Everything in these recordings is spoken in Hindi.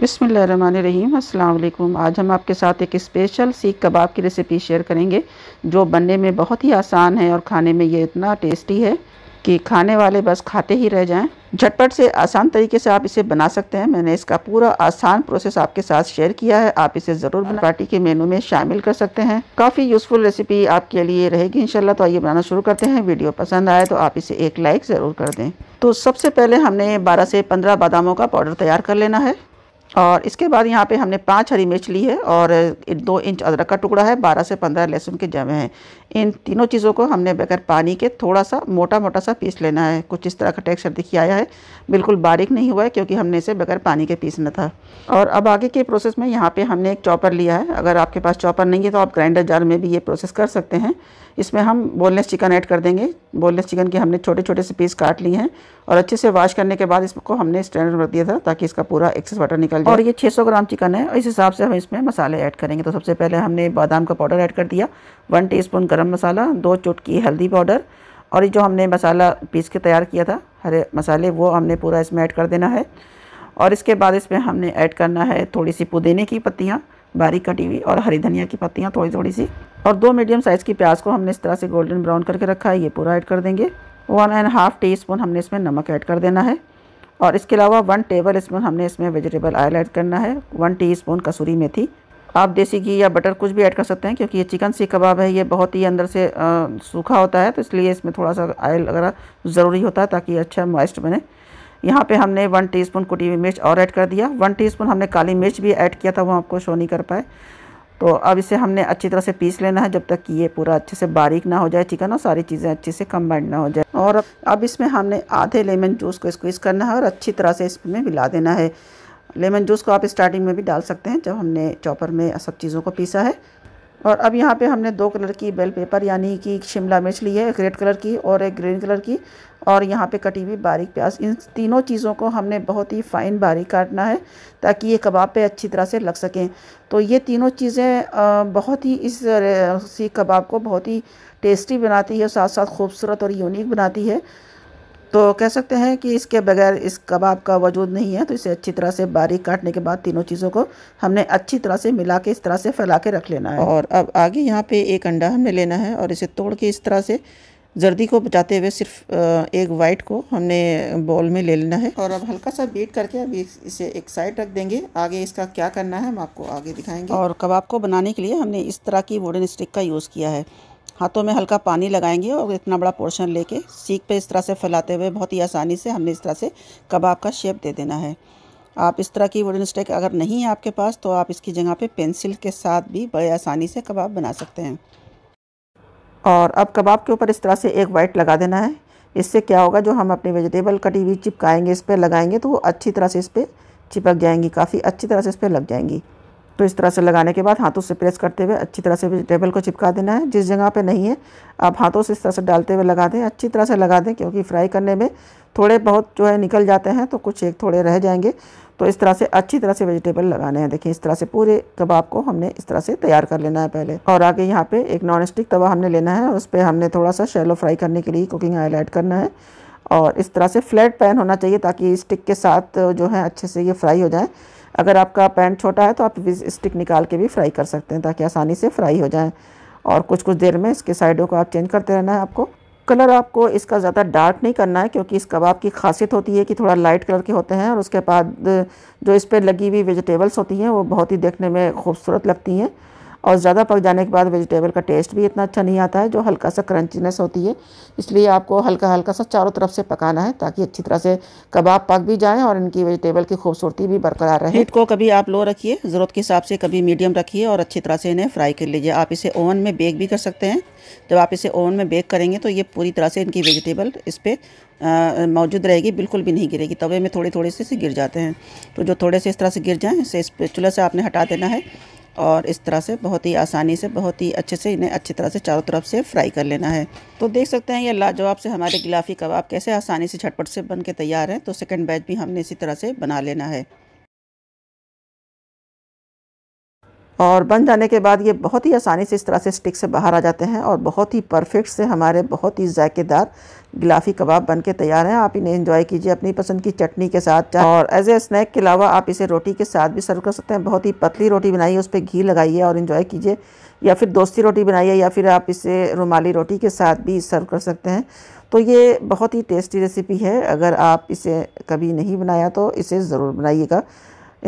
बिसमीम अल्लाम आज हम आपके साथ एक स्पेशल सीख कबाब की रेसिपी शेयर करेंगे जो बनने में बहुत ही आसान है और खाने में ये इतना टेस्टी है कि खाने वाले बस खाते ही रह जाएं झटपट से आसान तरीके से आप इसे बना सकते हैं मैंने इसका पूरा आसान प्रोसेस आपके साथ शेयर किया है आप इसे ज़रूर बना पार्टी के मेनू में शामिल कर सकते हैं काफ़ी यूज़फुल रेसिपी आपके लिए रहेगी इनशाला तो आइए बनाना शुरू करते हैं वीडियो पसंद आए तो आप इसे एक लाइक ज़रूर कर दें तो सबसे पहले हमने बारह से पंद्रह बादामों का पाउडर तैयार कर लेना है और इसके बाद यहाँ पे हमने पांच हरी मिर्च ली है और दो इंच अदरक का टुकड़ा है बारह से पंद्रह लहसुन के जमे हैं इन तीनों चीज़ों को हमने बगैर पानी के थोड़ा सा मोटा मोटा सा पीस लेना है कुछ इस तरह का टेक्सचर देखिए आया है बिल्कुल बारीक नहीं हुआ है क्योंकि हमने इसे बगैर पानी के पीसना था और अब आगे के प्रोसेस में यहाँ पर हमने एक चॉपर लिया है अगर आपके पास चॉपर नहीं है तो आप ग्राइंडर जार में भी ये प्रोसेस कर सकते हैं इसमें हम बोनलेस चिकन ऐड कर देंगे बोनलेस चिकन के हमने छोटे छोटे से पीस काट लिए हैं और अच्छे से वॉश करने के बाद इसको हमने स्टैंडर्ड रख दिया था ताकि इसका पूरा एक्सेस वाटर निकल जाए और ये 600 ग्राम चिकन है और इस हिसाब से हम इसमें मसाले ऐड करेंगे तो सबसे पहले हमने बादाम का पाउडर ऐड कर दिया वन टी स्पून गर्म मसाला दो चुटकी हल्दी पाउडर और जो हमने मसाला पीस के तैयार किया था हरे मसाले वो हमने पूरा इसमें ऐड कर देना है और इसके बाद इसमें हमने ऐड करना है थोड़ी सी पुदीने की पत्तियाँ बारीक कटी हुई और हरी धनिया की पत्तियाँ थोड़ी थोड़ी सी और दो मीडियम साइज़ की प्याज को हमने इस तरह से गोल्डन ब्राउन करके रखा है ये पूरा ऐड कर देंगे one and half teaspoon हमने इसमें नमक ऐड कर देना है और इसके अलावा वन टेबल स्पून हमने इसमें वेजिटेबल ऑयल ऐड करना है वन टी स्पून कसूरी मेथी आप देसी घी या बटर कुछ भी ऐड कर सकते हैं क्योंकि ये चिकन सीख कबाब है ये बहुत ही अंदर से सूखा होता है तो इसलिए इसमें थोड़ा सा ऑयल वगैरह ज़रूरी होता है ताकि अच्छा मॉइस्ट बने यहाँ पे हमने वन टीस्पून कुटी हुई मिर्च और ऐड कर दिया वन टीस्पून हमने काली मिर्च भी ऐड किया था वो आपको शो नहीं कर पाए तो अब इसे हमने अच्छी तरह से पीस लेना है जब तक कि ये पूरा अच्छे से बारीक ना हो जाए चिकन और सारी चीज़ें अच्छे से कम्बाइंड ना हो जाए और अब इसमें हमने आधे लेमन जूस को स्क्वीज़ करना है और अच्छी तरह से इसमें मिला देना है लेमन जूस को आप स्टार्टिंग में भी डाल सकते हैं जब हमने चॉपर में सब चीज़ों को पीसा है और अब यहाँ पे हमने दो कलर की बेल पेपर यानी कि शिमला मिर्च ली है एक रेड कलर की और एक ग्रीन कलर की और यहाँ पे कटी हुई बारीक प्याज इन तीनों चीज़ों को हमने बहुत ही फ़ाइन बारीक काटना है ताकि ये कबाब पे अच्छी तरह से लग सकें तो ये तीनों चीज़ें बहुत ही इस सीख कबाब को बहुत ही टेस्टी बनाती है साथ साथ खूबसूरत और यूनिक बनाती है तो कह सकते हैं कि इसके बगैर इस कबाब का वजूद नहीं है तो इसे अच्छी तरह से बारीक काटने के बाद तीनों चीज़ों को हमने अच्छी तरह से मिला के इस तरह से फैला के रख लेना है और अब आगे यहाँ पे एक अंडा हमने लेना है और इसे तोड़ के इस तरह से जर्दी को बचाते हुए सिर्फ एक वाइट को हमने बॉल में ले लेना है और अब हल्का सा बीट करके अभी इसे एक साइड रख देंगे आगे इसका क्या करना है हम आपको आगे दिखाएंगे और कबाब को बनाने के लिए हमने इस तरह की वुडन स्टिक का यूज़ किया है हाथों में हल्का पानी लगाएंगे और इतना बड़ा पोर्शन लेके सीख पे इस तरह से फैलाते हुए बहुत ही आसानी से हमने इस तरह से कबाब का शेप दे देना है आप इस तरह की वुडन स्टिक अगर नहीं है आपके पास तो आप इसकी जगह पे पेंसिल के साथ भी बड़े आसानी से कबाब बना सकते हैं और अब कबाब के ऊपर इस तरह से एक वाइट लगा देना है इससे क्या होगा जो हम अपनी वेजिटेबल कटी हुई चिपकाएंगे इस पर लगाएंगे तो वो अच्छी तरह से इस पर चिपक जाएंगी काफ़ी अच्छी तरह से इस पर लग जाएंगी तो इस तरह से लगाने के बाद हाथों से प्रेस करते हुए अच्छी तरह से वेजिटेबल को चिपका देना है जिस जगह पर नहीं है आप हाथों से इस तरह से डालते हुए लगा दें अच्छी तरह से लगा दें क्योंकि फ्राई करने में थोड़े बहुत जो है निकल जाते हैं तो कुछ एक थोड़े रह जाएंगे तो इस तरह से अच्छी तरह से वेजिटेबल लगाने हैं देखिए इस तरह से पूरे कबाब को हमने इस तरह से तैयार कर लेना है पहले और आगे यहाँ पे एक नॉन स्टिक तवा हमने लेना है उस पर हमने थोड़ा सा शैलो फ्राई करने के लिए कुकिंग ऑयल ऐड करना है और इस तरह से फ्लैट पैन होना चाहिए ताकि स्टिक के साथ जो है अच्छे से ये फ्राई हो जाए अगर आपका पैन छोटा है तो आप स्टिक निकाल के भी फ्राई कर सकते हैं ताकि आसानी से फ्राई हो जाए और कुछ कुछ देर में इसके साइडों को आप चेंज करते रहना है आपको कलर आपको इसका ज़्यादा डार्क नहीं करना है क्योंकि इस कबाब की खासियत होती है कि थोड़ा लाइट कलर के होते हैं और उसके बाद जो इस पर लगी हुई वेजिटेबल्स होती हैं वो बहुत ही देखने में खूबसूरत लगती हैं और ज़्यादा पक जाने के बाद वेजिटेबल का टेस्ट भी इतना अच्छा नहीं आता है जो हल्का सा क्रंचीनेस होती है इसलिए आपको हल्का हल्का सा चारों तरफ से पकाना है ताकि अच्छी तरह से कबाब पक भी जाएँ और इनकी वेजिटेबल की खूबसूरती भी बरकरार रहे हीट को कभी आप लो रखिए ज़रूरत के हिसाब से कभी मीडियम रखिए और अच्छी तरह से इन्हें फ्राई कर लीजिए आप इसे ओवन में बेक भी कर सकते हैं जब आप इसे ओवन में बेक करेंगे तो ये पूरी तरह से इनकी वेजिटेबल इस पर मौजूद रहेगी बिल्कुल भी नहीं गिरेगी तवे में थोड़े थोड़े से, गिर जाते हैं तो जो थोड़े से इस तरह से गिर जाएँ इसे इस चूल्हे से आपने हटा देना है और इस तरह से बहुत ही आसानी से बहुत ही अच्छे से इन्हें अच्छी तरह से चारों तरफ से फ्राई कर लेना है तो देख सकते हैं ये लाजवाब से हमारे गिलाफी कबाब कैसे आसानी से झटपट से बन के तैयार हैं तो सेकेंड बैच भी हमने इसी तरह से बना लेना है और बन जाने के बाद ये बहुत ही आसानी से इस तरह से स्टिक से बाहर आ जाते हैं और बहुत ही परफेक्ट से हमारे बहुत ही जायकेदार गिलाफी कबाब बन के तैयार हैं आप इन्हें एंजॉय कीजिए अपनी पसंद की चटनी के साथ और एज ए स्नैक के अलावा आप इसे रोटी के साथ भी सर्व कर सकते हैं बहुत ही पतली रोटी बनाइए उस पर घी लगाइए और इन्जॉय कीजिए या फिर दोस्ती रोटी बनाइए या फिर आप इसे रुमाली रोटी के साथ भी सर्व कर सकते हैं तो ये बहुत ही टेस्टी रेसिपी है अगर आप इसे कभी नहीं बनाया तो इसे ज़रूर बनाइएगा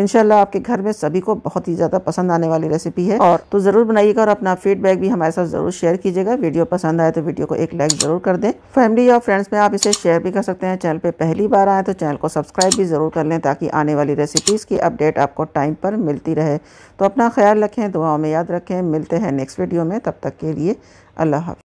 इनशाला आपके घर में सभी को बहुत ही ज़्यादा पसंद आने वाली रेसिपी है और तो ज़रूर बनाइएगा और अपना फीडबैक भी हमारे साथ ज़रूर शेयर कीजिएगा वीडियो पसंद आए तो वीडियो को एक लाइक ज़रूर कर दें फैमिली या फ्रेंड्स में आप इसे शेयर भी कर सकते हैं चैनल पर पहली बार आए तो चैनल को सब्सक्राइब भी ज़रूर कर लें ताकि आने वाली रेसिपीज़ की अपडेट आपको टाइम पर मिलती रहे तो अपना ख्याल रखें दुआओं में याद रखें मिलते हैं नेक्स्ट वीडियो में तब तक के लिए अल्लाह हाफ़